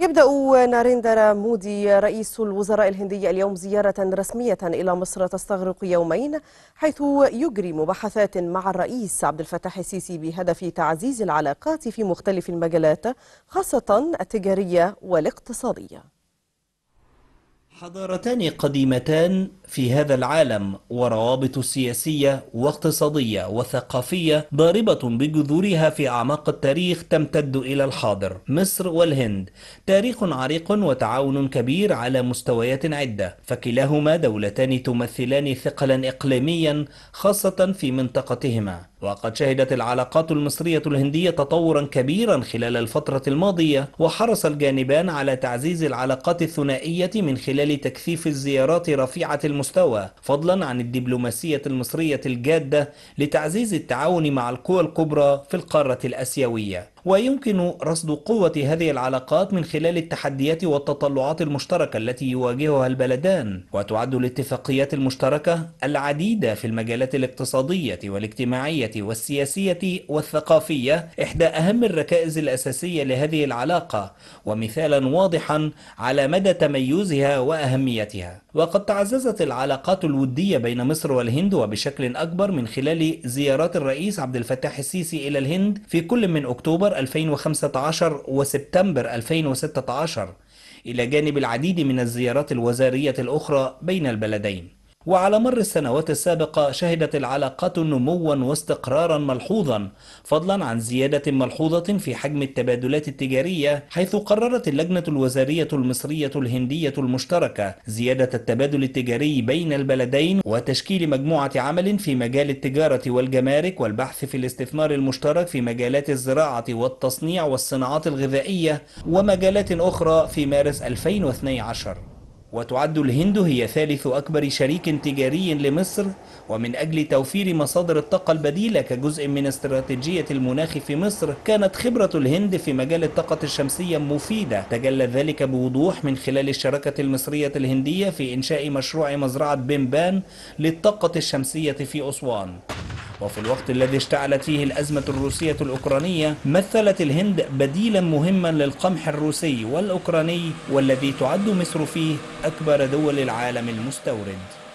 يبدأ ناريندرا مودي رئيس الوزراء الهندي اليوم زيارة رسمية إلى مصر تستغرق يومين حيث يجري مباحثات مع الرئيس عبد الفتاح السيسي بهدف تعزيز العلاقات في مختلف المجالات خاصة التجارية والاقتصادية حضارتان قديمتان في هذا العالم وروابط سياسية واقتصادية وثقافية ضاربة بجذورها في أعماق التاريخ تمتد إلى الحاضر مصر والهند تاريخ عريق وتعاون كبير على مستويات عدة فكلاهما دولتان تمثلان ثقلا إقليميا خاصة في منطقتهما وقد شهدت العلاقات المصرية الهندية تطورا كبيرا خلال الفترة الماضية وحرص الجانبان على تعزيز العلاقات الثنائية من خلال لتكثيف الزيارات رفيعة المستوى فضلا عن الدبلوماسية المصرية الجادة لتعزيز التعاون مع القوى الكبرى في القارة الآسيوية ويمكن رصد قوة هذه العلاقات من خلال التحديات والتطلعات المشتركة التي يواجهها البلدان وتعد الاتفاقيات المشتركة العديدة في المجالات الاقتصادية والاجتماعية والسياسية والثقافية إحدى أهم الركائز الأساسية لهذه العلاقة ومثالا واضحا على مدى تميزها وأهميتها وقد تعززت العلاقات الودية بين مصر والهند وبشكل أكبر من خلال زيارات الرئيس عبد الفتاح السيسي إلى الهند في كل من أكتوبر 2015 وسبتمبر 2016 إلى جانب العديد من الزيارات الوزارية الأخرى بين البلدين وعلى مر السنوات السابقة شهدت العلاقات نموا واستقرارا ملحوظا فضلا عن زيادة ملحوظة في حجم التبادلات التجارية حيث قررت اللجنة الوزارية المصرية الهندية المشتركة زيادة التبادل التجاري بين البلدين وتشكيل مجموعة عمل في مجال التجارة والجمارك والبحث في الاستثمار المشترك في مجالات الزراعة والتصنيع والصناعات الغذائية ومجالات أخرى في مارس 2012 وتعد الهند هي ثالث أكبر شريك تجاري لمصر ومن أجل توفير مصادر الطاقة البديلة كجزء من استراتيجية المناخ في مصر كانت خبرة الهند في مجال الطاقة الشمسية مفيدة تجلى ذلك بوضوح من خلال الشراكة المصرية الهندية في إنشاء مشروع مزرعة بيمبان للطاقة الشمسية في أسوان وفي الوقت الذي اشتعلت فيه الأزمة الروسية الأوكرانية مثلت الهند بديلا مهما للقمح الروسي والأوكراني والذي تعد مصر فيه أكبر دول العالم المستورد